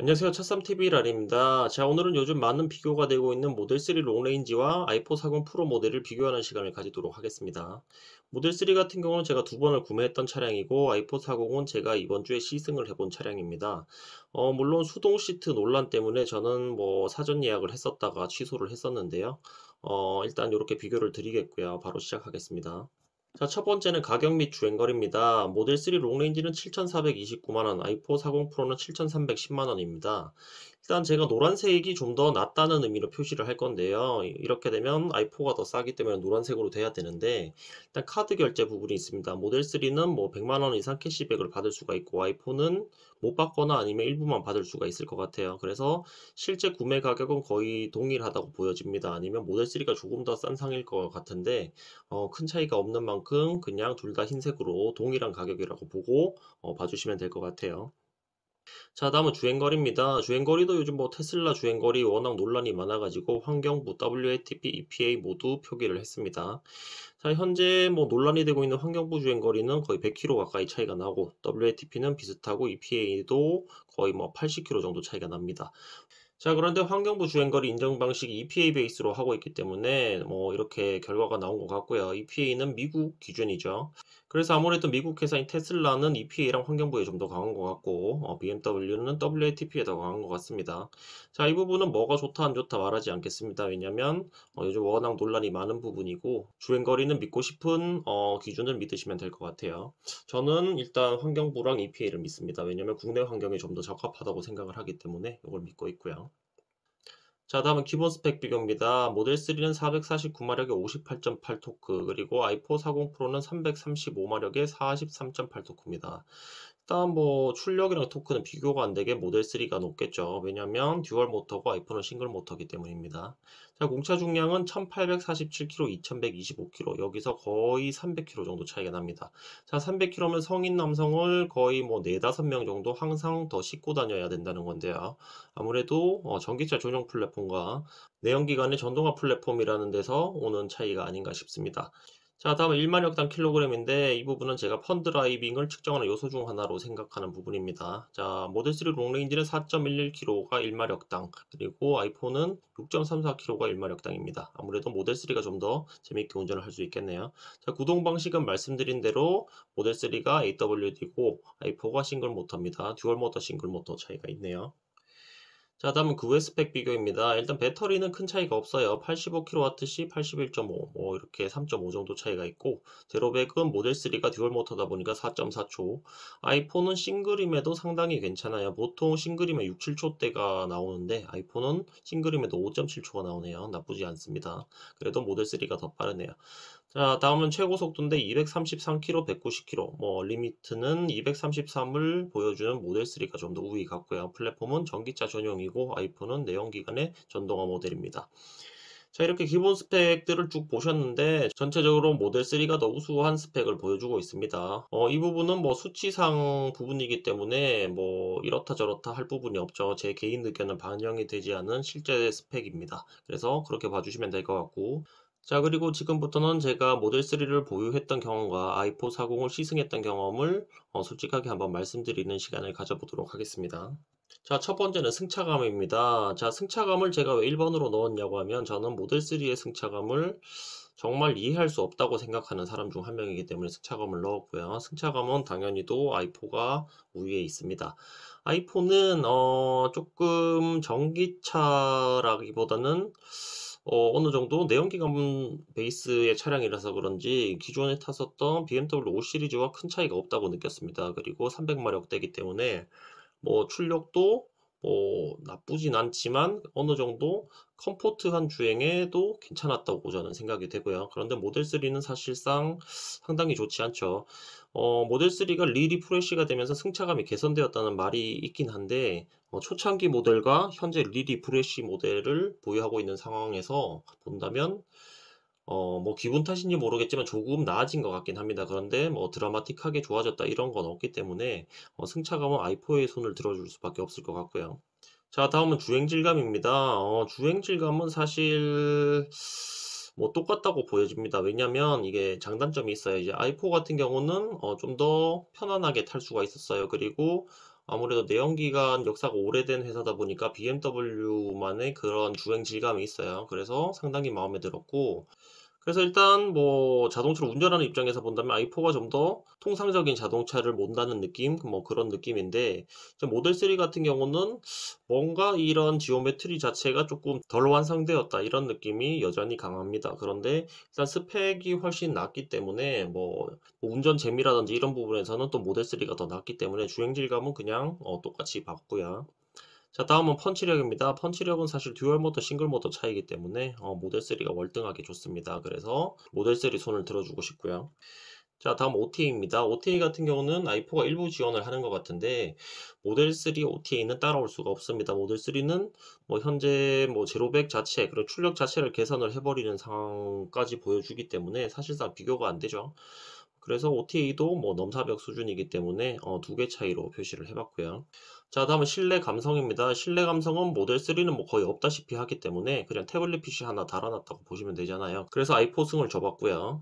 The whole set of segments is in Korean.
안녕하세요 첫삼 t v 라리입니다. 자 오늘은 요즘 많은 비교가 되고 있는 모델3 롱레인지와 아이폰 4 0 프로 모델을 비교하는 시간을 가지도록 하겠습니다. 모델3 같은 경우는 제가 두 번을 구매했던 차량이고 아이폰 4 0은 제가 이번 주에 시승을 해본 차량입니다. 어, 물론 수동 시트 논란 때문에 저는 뭐 사전 예약을 했었다가 취소를 했었는데요. 어, 일단 이렇게 비교를 드리겠고요. 바로 시작하겠습니다. 자, 첫 번째는 가격 및 주행거리입니다. 모델3 롱레인지는 7,429만원, i4 40 프로는 7,310만원입니다. 일단 제가 노란색이 좀 더 낫다는 의미로 표시를 할 건데요. 이렇게 되면 i4가 더 싸기 때문에 노란색으로 돼야 되는데 일단 카드 결제 부분이 있습니다. 모델 3는 뭐 100만 원 이상 캐시백을 받을 수가 있고 i4는 못 받거나 아니면 일부만 받을 수가 있을 것 같아요. 그래서 실제 구매 가격은 거의 동일하다고 보여집니다. 아니면 모델 3가 조금 더 싼 상일 것 같은데 어, 큰 차이가 없는 만큼 그냥 둘 다 흰색으로 동일한 가격이라고 보고 어, 봐주시면 될 것 같아요. 자 다음은 주행거리입니다. 주행거리도 요즘 뭐 테슬라 주행거리 워낙 논란이 많아가지고 환경부 w a t p EPA 모두 표기를 했습니다. 자 현재 뭐 논란이 되고 있는 환경부 주행거리는 거의 100km 가까이 차이가 나고 w a t e p 는 비슷하고 EPA도 거의 뭐 80km 정도 차이가 납니다. 자 그런데 환경부 주행거리 인정 방식 이 EPA 베이스로 하고 있기 때문에 뭐 이렇게 결과가 나온 것 같고요. EPA는 미국 기준이죠. 그래서 아무래도 미국 회사인 테슬라는 EPA랑 환경부에 좀 더 강한 것 같고 어, BMW는 WLTP에 더 강한 것 같습니다. 자이 부분은 뭐가 좋다 안 좋다 말하지 않겠습니다. 왜냐하면 어, 요즘 워낙 논란이 많은 부분이고 주행거리는 믿고 싶은 어, 기준을 믿으시면 될 것 같아요. 저는 일단 환경부랑 EPA를 믿습니다. 왜냐하면 국내 환경이좀더 적합하다고 생각을 하기 때문에 이걸 믿고 있고요. 자 다음은 기본 스펙 비교입니다. 모델 3는 449마력에 58.8 토크 그리고 i4 40 프로는 335마력에 43.8 토크입니다. 일단 뭐 출력이랑 토크는 비교가 안 되게 모델 3가 높겠죠. 왜냐면 듀얼 모터고 아이폰은 싱글 모터기 때문입니다. 자, 공차 중량은 1847kg, 2125kg 여기서 거의 300kg 정도 차이가 납니다. 자, 300kg면 성인 남성을 거의 뭐 4, 5명 정도 항상 더 싣고 다녀야 된다는 건데요. 아무래도 어, 전기차 전용 플랫폼과 내연기관의 전동화 플랫폼이라는 데서 오는 차이가 아닌가 싶습니다. 자, 다음은 1만 역당 킬로그램인데 이 부분은 제가 펀드라이빙을 측정하는 요소 중 하나로 생각하는 부분입니다. 자, 모델3 롱레인지는 4.11kg가 1만 역당, 그리고 아이폰은 6.34kg가 1만 역당입니다. 아무래도 모델3가 좀 더재밌게 운전을 할 수 있겠네요. 자, 구동 방식은 말씀드린 대로 모델3가 AWD고 아이폰과 싱글 모터입니다. 듀얼 모터, 싱글 모터 차이가 있네요. 자 다음은 그 후의 스펙 비교입니다. 일단 배터리는 큰 차이가 없어요. 85kWh, 81.5, 뭐 이렇게 3.5 정도 차이가 있고 제로백은 모델3가 듀얼 모터다 보니까 4.4초 아이폰은 싱글임에도 상당히 괜찮아요. 보통 싱글임에 6, 7초대가 나오는데 아이폰은 싱글임에도 5.7초가 나오네요. 나쁘지 않습니다. 그래도 모델3가 더 빠르네요. 자, 다음은 최고 속도인데 233km, 190km. 뭐 리미트는 233을 보여주는 모델 3가 좀 더 우위 같고요. 플랫폼은 전기차 전용이고 아이폰은 내연기관의 전동화 모델입니다. 자, 이렇게 기본 스펙들을 쭉 보셨는데 전체적으로 모델 3가 더 우수한 스펙을 보여주고 있습니다. 어, 이 부분은 뭐 수치상 부분이기 때문에 뭐 이렇다 저렇다 할 부분이 없죠. 제 개인 의견은 반영이 되지 않은 실제 스펙입니다. 그래서 그렇게 봐주시면 될 것 같고 자 그리고 지금부터는 제가 모델3를 보유했던 경험과 아이폰 40을 시승했던 경험을 어, 솔직하게 한번 말씀드리는 시간을 가져보도록 하겠습니다. 자, 첫 번째는 승차감입니다. 자, 승차감을 제가 왜 1번으로 넣었냐고 하면 저는 모델3의 승차감을 정말 이해할 수 없다고 생각하는 사람 중 한 명이기 때문에 승차감을 넣었고요. 승차감은 당연히도 아이포가 우위에 있습니다. 아이폰은 어, 조금 전기차라기보다는 어, 어느 정도 내연기관 베이스의 차량이라서 그런지 기존에 탔었던 BMW 5 시리즈와 큰 차이가 없다고 느꼈습니다. 그리고 300마력대기 때문에 뭐 출력도 뭐 나쁘진 않지만 어느 정도 컴포트한 주행에도 괜찮았다고 저는 생각이 되고요. 그런데 모델 3는 사실상 상당히 좋지 않죠. 어, 모델 3가 리리프레쉬가 되면서 승차감이 개선되었다는 말이 있긴 한데 어, 초창기 모델과 현재 리리프레쉬 모델을 보유하고 있는 상황에서 본다면 어, 뭐 기분 탓인지 모르겠지만 조금 나아진 것 같긴 합니다. 그런데 뭐 드라마틱하게 좋아졌다 이런 건 없기 때문에 어, 승차감은 i4의 손을 들어줄 수밖에 없을 것 같고요. 자 다음은 주행 질감입니다. 어, 주행 질감은 사실 뭐 똑같다고 보여집니다. 왜냐면 이게 장단점이 있어요. 이제 i4 같은 경우는 어좀더 편안하게 탈 수가 있었어요. 그리고 아무래도 내연기관 역사가 오래된 회사다 보니까 BMW만의 그런 주행 질감이 있어요. 그래서 상당히 마음에 들었고 그래서 일단 뭐 자동차를 운전하는 입장에서 본다면 i4가 좀 더 통상적인 자동차를 몬다는 느낌, 뭐 그런 느낌인데 모델 3 같은 경우는 뭔가 이런 지오메트리 자체가 조금 덜 완성되었다 이런 느낌이 여전히 강합니다. 그런데 일단 스펙이 훨씬 낮기 때문에 뭐, 뭐 운전 재미라든지 이런 부분에서는 또 모델 3가 더낮기 때문에 주행 질감은 그냥 어 똑같이 봤고요. 자 다음은 펀치력입니다. 펀치력은 사실 듀얼 모터 싱글 모터 차이기 때문에 어, 모델 3가 월등하게 좋습니다. 그래서 모델 3 손을 들어주고 싶고요. 자 다음 OTA입니다. OTA 같은 경우는 i4가 일부 지원을 하는 것 같은데 모델 3 OTA는 따라올 수가 없습니다. 모델 3는 뭐 현재 뭐 제로백 자체 그리고 출력 자체를 개선을 해버리는 상황까지 보여주기 때문에 사실상 비교가 안 되죠. 그래서 OTA도 뭐 넘사벽 수준이기 때문에 어, 두 개 차이로 표시를 해봤고요. 자 다음은 실내 감성입니다. 실내 감성은 모델3는 뭐 거의 없다시피 하기 때문에 그냥 태블릿 PC 하나 달아놨다고 보시면 되잖아요. 그래서 아이4승을 접었고요자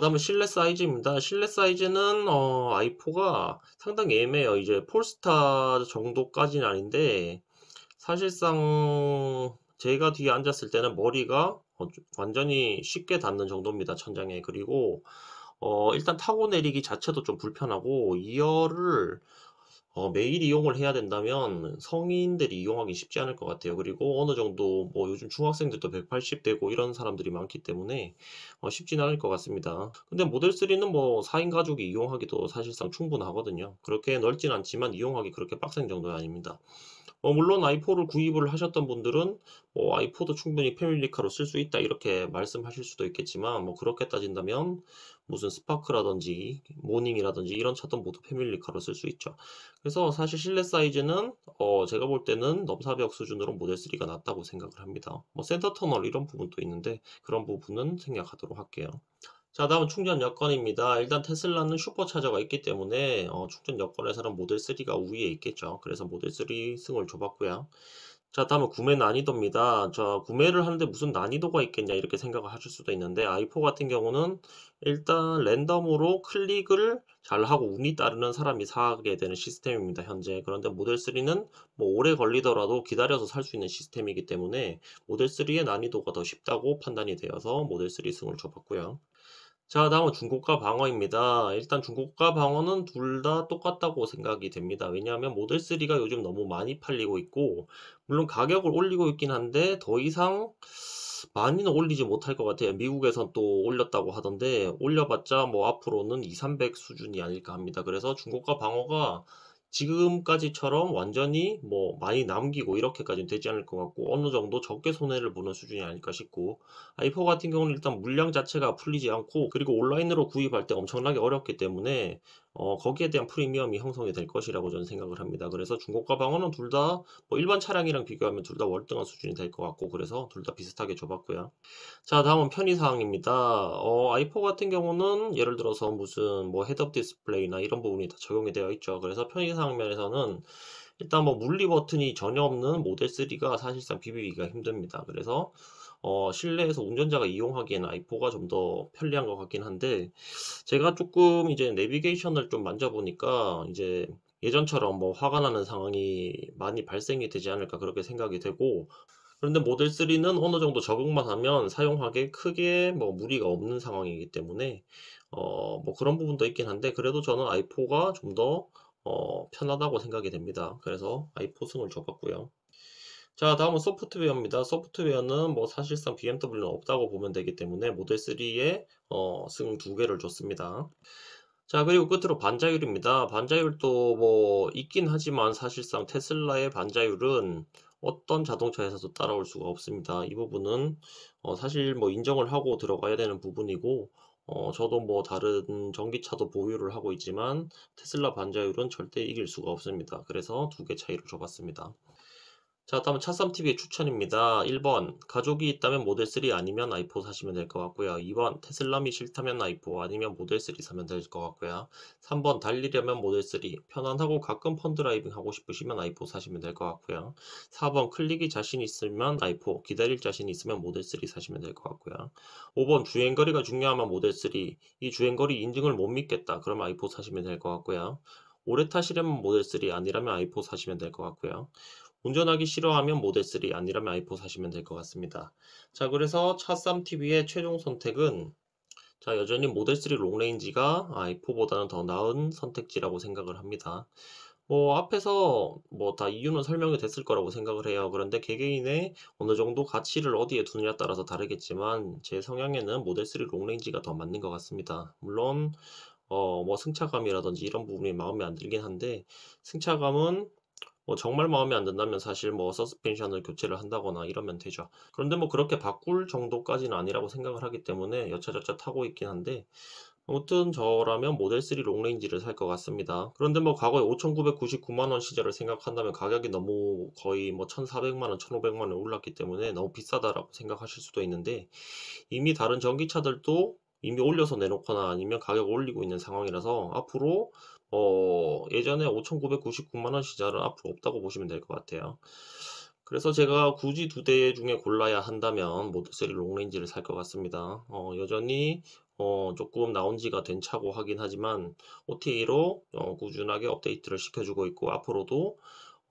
다음은 실내 사이즈입니다. 실내 사이즈는 어, 아이4가 상당히 애매해요. 이제 폴스타 정도까지는 아닌데 사실상 제가 뒤에 앉았을 때는 머리가 어, 완전히 쉽게 닿는 정도입니다. 천장에. 그리고 어, 일단 타고 내리기 자체도 좀 불편하고 이어를 어, 매일 이용을 해야 된다면 성인들이 이용하기 쉽지 않을 것 같아요. 그리고 어느 정도 뭐 요즘 중학생들도 180 되고 이런 사람들이 많기 때문에 어, 쉽진 않을 것 같습니다. 근데 모델 3는 뭐 4인 가족이 이용하기도 사실상 충분하거든요. 그렇게 넓진 않지만 이용하기 그렇게 빡센 정도는 아닙니다. 어, 물론 i4를 구입을 하셨던 분들은 뭐 i4도 충분히 패밀리카로 쓸 수 있다 이렇게 말씀하실 수도 있겠지만 뭐 그렇게 따진다면 무슨 스파크라든지 모닝이라든지 이런 차도 모두 패밀리카로 쓸 수 있죠. 그래서 사실 실내 사이즈는 어, 제가 볼 때는 넘사벽 수준으로 모델 3가 낫다고 생각을 합니다. 뭐 센터 터널 이런 부분도 있는데 그런 부분은 생략하도록 할게요. 자 다음 은 충전 여건입니다. 일단 테슬라는 슈퍼차저가 있기 때문에 어, 충전 여건에서는 모델3가 우위에 있겠죠. 그래서 모델3 승을 줘봤고요. 자 다음은 구매 난이도입니다. 자 구매를 하는데 무슨 난이도가 있겠냐 이렇게 생각을 하실 수도 있는데 아이포 같은 경우는 일단 랜덤으로 클릭을 잘하고 운이 따르는 사람이 사게 되는 시스템입니다 현재 그런데 모델3는 뭐 오래 걸리더라도 기다려서 살 수 있는 시스템이기 때문에 모델3의 난이도가 더 쉽다고 판단이 되어서 모델3 승을 줘봤고요 자, 다음은 중고가 방어입니다. 일단 중고가 방어는 둘 다 똑같다고 생각이 됩니다. 왜냐하면 모델3가 요즘 너무 많이 팔리고 있고, 물론 가격을 올리고 있긴 한데, 더 이상 많이는 올리지 못할 것 같아요. 미국에선 또 올렸다고 하던데, 올려봤자 뭐 앞으로는 2, 300 수준이 아닐까 합니다. 그래서 중고가 방어가 지금까지처럼 완전히 뭐 많이 남기고 이렇게까지는 되지 않을 것 같고 어느 정도 적게 손해를 보는 수준이 아닐까 싶고 아이포 같은 경우는 일단 물량 자체가 풀리지 않고 그리고 온라인으로 구입할 때 엄청나게 어렵기 때문에 어, 거기에 대한 프리미엄이 형성이 될 것이라고 저는 생각을 합니다. 그래서 중고가 방어는 둘다 뭐 일반 차량이랑 비교하면 둘 다 월등한 수준이 될 것 같고 그래서 둘 다 비슷하게 줘봤고요. 자 다음은 편의사항입니다. 어, 이4 같은 경우는 예를 들어서 무슨 뭐 헤드업 디스플레이나 이런 부분이 다 적용이 되어 있죠. 그래서 편의사항 면에서는 일단 뭐 물리 버튼이 전혀 없는 모델 3가 사실상 비비기가 힘듭니다. 그래서 어, 실내에서 운전자가 이용하기에는 i4가 좀 더 편리한 것 같긴 한데 제가 조금 이제 내비게이션을 좀 만져보니까 이제 예전처럼 뭐 화가 나는 상황이 많이 발생이 되지 않을까 그렇게 생각이 되고 그런데 모델 3는 어느 정도 적응만 하면 사용하기에 크게 뭐 무리가 없는 상황이기 때문에 어뭐 그런 부분도 있긴 한데 그래도 저는 i4가 좀 더 어 편하다고 생각이 됩니다. 그래서 i4승을 줘봤고요. 자 다음은 소프트웨어입니다. 소프트웨어는 뭐 사실상 BMW는 없다고 보면 되기 때문에 모델3에 어, 승두 개를 줬습니다. 자 그리고 끝으로 반자율입니다. 반자율도 뭐 있긴 하지만 사실상 테슬라의 반자율은 어떤 자동차에서도 따라올 수가 없습니다. 이 부분은 어, 사실 뭐 인정을 하고 들어가야 되는 부분이고 어, 저도 뭐 다른 전기차도 보유를 하고 있지만 테슬라 반자율은 절대 이길 수가 없습니다. 그래서 두 개 차이를 줘봤습니다. 자, 다음은 차썸TV의 추천입니다. 1번, 가족이 있다면 모델3 아니면 아이폰 사시면 될 것 같고요. 2번, 테슬람이 싫다면 아이폰 아니면 모델3 사면 될 것 같고요. 3번, 달리려면 모델3, 편안하고 가끔 펀드라이빙 하고 싶으시면 아이폰 사시면 될 것 같고요. 4번, 클릭이 자신 있으면 아이폰, 기다릴 자신 있으면 모델3 사시면 될 것 같고요. 5번, 주행거리가 중요하면 모델3, 이 주행거리 인증을 못 믿겠다. 그러면 아이폰 사시면 될 것 같고요. 오래 타시려면 모델3 아니라면 아이폰 사시면 될 것 같고요. 운전하기 싫어하면 모델3 아니라면 아이폰 사시면 될 것 같습니다. 자 그래서 차쌈 TV의 최종 선택은 자 여전히 모델3 롱레인지가 아이폰보다는더 나은 선택지라고 생각을 합니다. 뭐 앞에서 뭐 다 이유는 설명이 됐을 거라고 생각을 해요. 그런데 개개인의 어느 정도 가치를 어디에 두느냐에 따라서 다르겠지만 제 성향에는 모델3 롱레인지가 더 맞는 것 같습니다. 물론 어 뭐 승차감이라든지 이런 부분이 마음에 안 들긴 한데 승차감은 뭐 정말 마음에 안 든다면 사실 뭐 서스펜션을 교체를 한다거나 이러면 되죠. 그런데 뭐 그렇게 바꿀 정도까지는 아니라고 생각을 하기 때문에 여차저차 타고 있긴 한데 아무튼 저라면 모델3 롱레인지를 살 것 같습니다. 그런데 뭐 과거에 5,999만원 시절을 생각한다면 가격이 너무 거의 뭐 1,400만원, 1,500만원 올랐기 때문에 너무 비싸다라고 생각하실 수도 있는데 이미 다른 전기차들도 이미 올려서 내놓거나 아니면 가격을 올리고 있는 상황이라서 앞으로 어, 예전에 5,999만원 시절은 앞으로 없다고 보시면 될 것 같아요. 그래서 제가 굳이 두 대 중에 골라야 한다면 모토세리 롱레인지를 살 것 같습니다. 어, 여전히 어, 조금 나온 지가 된 차고 하긴 하지만 OTA로 어, 꾸준하게 업데이트를 시켜주고 있고 앞으로도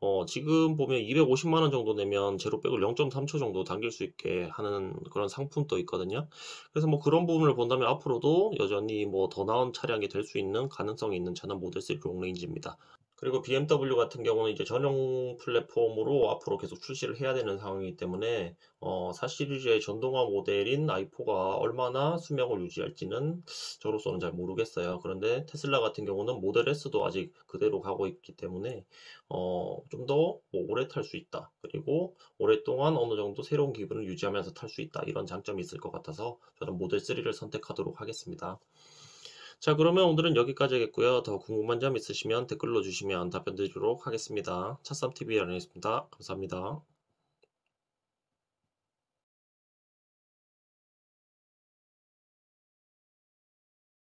어, 지금 보면 250만원 정도 내면 제로백을 0.3초 정도 당길 수 있게 하는 그런 상품도 있거든요. 그래서 뭐 그런 부분을 본다면 앞으로도 여전히 뭐 더 나은 차량이 될 수 있는 가능성이 있는 전원 모델3 롱레인지입니다. 그리고 BMW 같은 경우는 이제 전용 플랫폼으로 앞으로 계속 출시를 해야 되는 상황이기 때문에 어, 4 시리즈의 전동화 모델인 i4가 얼마나 수명을 유지할지는 저로서는 잘 모르겠어요. 그런데 테슬라 같은 경우는 모델 S도 아직 그대로 가고 있기 때문에 어, 좀더 뭐 오래 탈 수 있다. 그리고 오랫동안 어느 정도 새로운 기분을 유지하면서 탈 수 있다. 이런 장점이 있을 것 같아서 저는 모델 3를 선택하도록 하겠습니다. 자 그러면 오늘은 여기까지 하겠고요. 더 궁금한 점 있으시면 댓글로 주시면 답변 드리도록 하겠습니다. 차쌈 t v 연예였습니다. 감사합니다.